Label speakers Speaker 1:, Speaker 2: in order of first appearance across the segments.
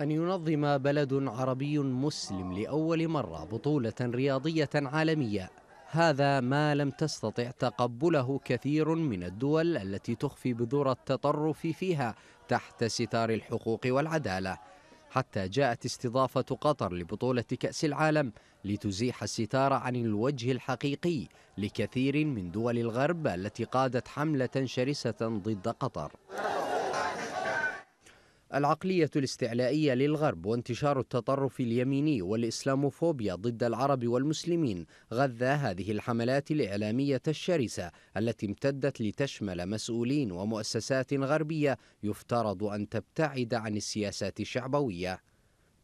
Speaker 1: أن ينظم بلد عربي مسلم لأول مرة بطولة رياضية عالمية هذا ما لم تستطع تقبله كثير من الدول التي تخفي بذور التطرف فيها تحت ستار الحقوق والعدالة حتى جاءت استضافة قطر لبطولة كأس العالم لتزيح الستار عن الوجه الحقيقي لكثير من دول الغرب التي قادت حملة شرسة ضد قطر العقلية الاستعلائية للغرب وانتشار التطرف اليميني والإسلاموفوبيا ضد العرب والمسلمين غذى هذه الحملات الإعلامية الشرسة التي امتدت لتشمل مسؤولين ومؤسسات غربية يفترض أن تبتعد عن السياسات الشعبوية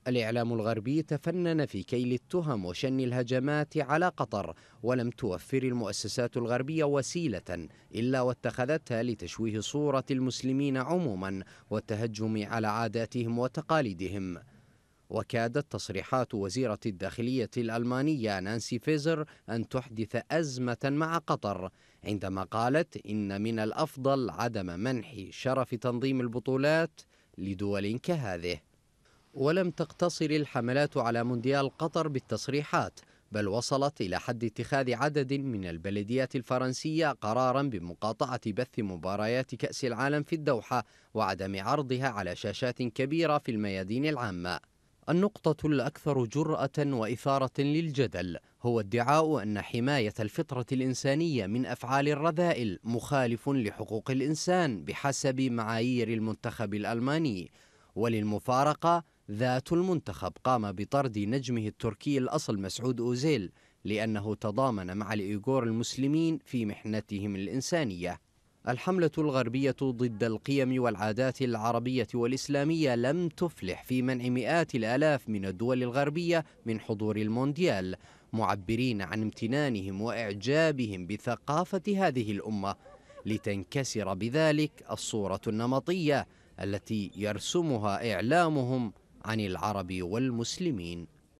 Speaker 1: الإعلام الغربي تفنن في كيل التهم وشن الهجمات على قطر ولم توفر المؤسسات الغربية وسيلة إلا واتخذتها لتشويه صورة المسلمين عموما والتهجم على عاداتهم وتقاليدهم وكادت تصريحات وزيرة الداخلية الألمانية نانسي فيزر أن تحدث أزمة مع قطر عندما قالت إن من الأفضل عدم منح شرف تنظيم البطولات لدول كهذه ولم تقتصر الحملات على مونديال قطر بالتصريحات بل وصلت إلى حد اتخاذ عدد من البلديات الفرنسية قرارا بمقاطعة بث مباريات كأس العالم في الدوحة وعدم عرضها على شاشات كبيرة في الميادين العامة النقطة الأكثر جرأة وإثارة للجدل هو ادعاء أن حماية الفطرة الإنسانية من أفعال الرذائل مخالف لحقوق الإنسان بحسب معايير المنتخب الألماني وللمفارقة ذات المنتخب قام بطرد نجمه التركي الأصل مسعود أوزيل لأنه تضامن مع الإيغور المسلمين في محنتهم الإنسانية الحملة الغربية ضد القيم والعادات العربية والإسلامية لم تفلح في منع مئات الآلاف من الدول الغربية من حضور المونديال معبرين عن امتنانهم وإعجابهم بثقافة هذه الأمة لتنكسر بذلك الصورة النمطية التي يرسمها اعلامهم عن العرب والمسلمين